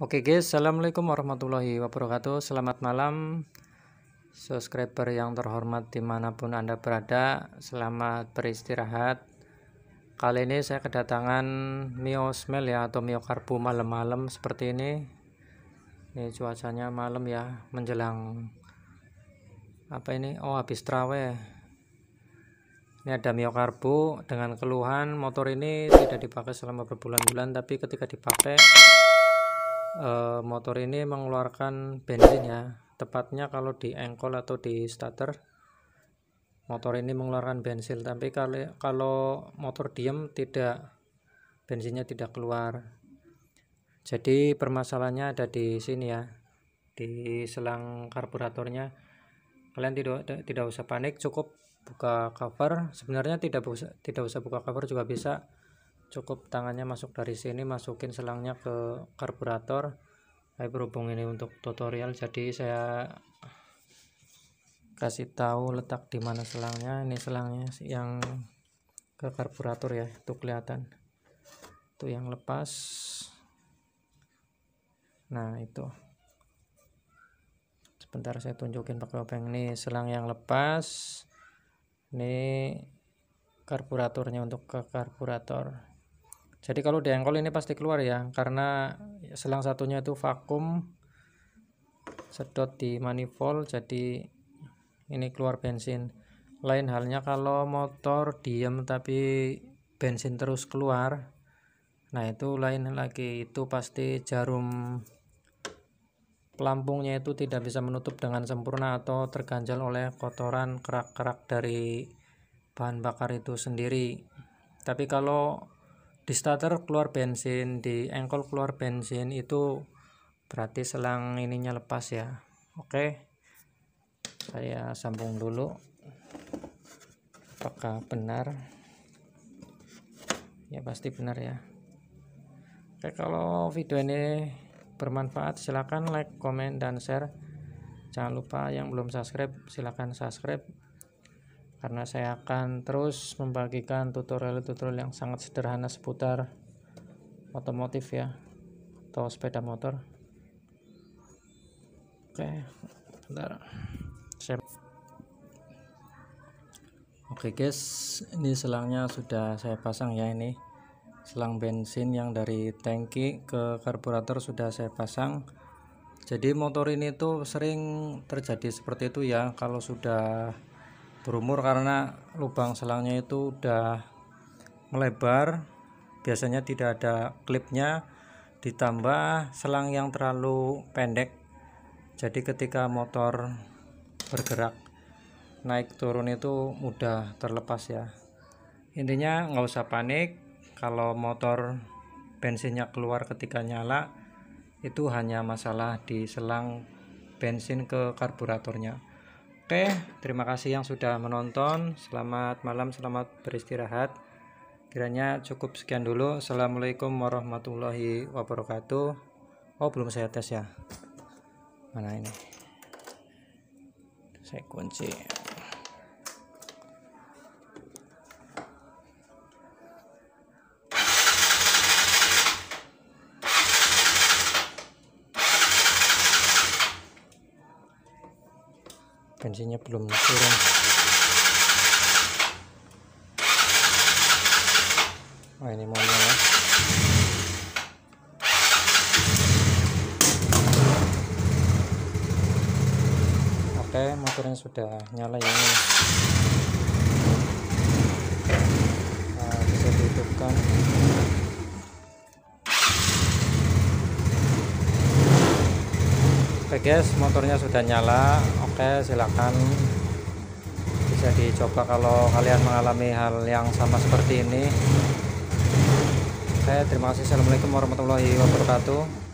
Oke guys, Assalamualaikum warahmatullahi wabarakatuh Selamat malam Subscriber yang terhormat dimanapun Anda berada Selamat beristirahat Kali ini saya kedatangan Mio Smell ya Atau Mio Karbu malam-malam seperti ini Ini cuacanya malam ya Menjelang Apa ini? Oh habis traweh ini ada Mio Karbu dengan keluhan motor ini tidak dipakai selama berbulan-bulan tapi ketika dipakai Eh, motor ini mengeluarkan bensin ya tepatnya kalau di engkol atau di starter motor ini mengeluarkan bensin tapi kalau motor diem tidak bensinnya tidak keluar jadi permasalahannya ada di sini ya di selang karburatornya kalian tidak tidak usah panik cukup buka cover sebenarnya tidak usah tidak usah buka cover juga bisa cukup tangannya masuk dari sini masukin selangnya ke karburator saya berhubung ini untuk tutorial jadi saya kasih tahu letak di mana selangnya ini selangnya yang ke karburator ya itu kelihatan itu yang lepas nah itu sebentar saya tunjukin pakai obeng ini selang yang lepas ini karburatornya untuk ke karburator jadi kalau diengkol ini pasti keluar ya, karena selang satunya itu vakum sedot di manifold jadi ini keluar bensin. Lain halnya kalau motor diam tapi bensin terus keluar. Nah, itu lain lagi itu pasti jarum pelampungnya itu tidak bisa menutup dengan sempurna atau terganjal oleh kotoran kerak-kerak dari bahan bakar itu sendiri. Tapi kalau di starter keluar bensin di engkol keluar bensin itu berarti selang ininya lepas ya oke saya sambung dulu apakah benar ya pasti benar ya oke kalau video ini bermanfaat silahkan like comment dan share jangan lupa yang belum subscribe silahkan subscribe karena saya akan terus membagikan tutorial-tutorial yang sangat sederhana seputar otomotif ya atau sepeda motor oke bentar saya oke guys ini selangnya sudah saya pasang ya ini selang bensin yang dari tangki ke karburator sudah saya pasang jadi motor ini tuh sering terjadi seperti itu ya kalau sudah berumur karena lubang selangnya itu udah melebar biasanya tidak ada klipnya ditambah selang yang terlalu pendek jadi ketika motor bergerak naik turun itu mudah terlepas ya intinya nggak usah panik kalau motor bensinnya keluar ketika nyala itu hanya masalah di selang bensin ke karburatornya Oke, terima kasih yang sudah menonton. Selamat malam, selamat beristirahat. Kiranya cukup sekian dulu. Assalamualaikum warahmatullahi wabarakatuh. Oh, belum saya tes ya. Mana ini? Saya kunci. bensinnya belum turun wah oh, ini mau nyala oke motornya sudah nyala ya ini nah, bisa dihidupkan guys motornya sudah nyala oke silakan bisa dicoba kalau kalian mengalami hal yang sama seperti ini oke terima kasih assalamualaikum warahmatullahi wabarakatuh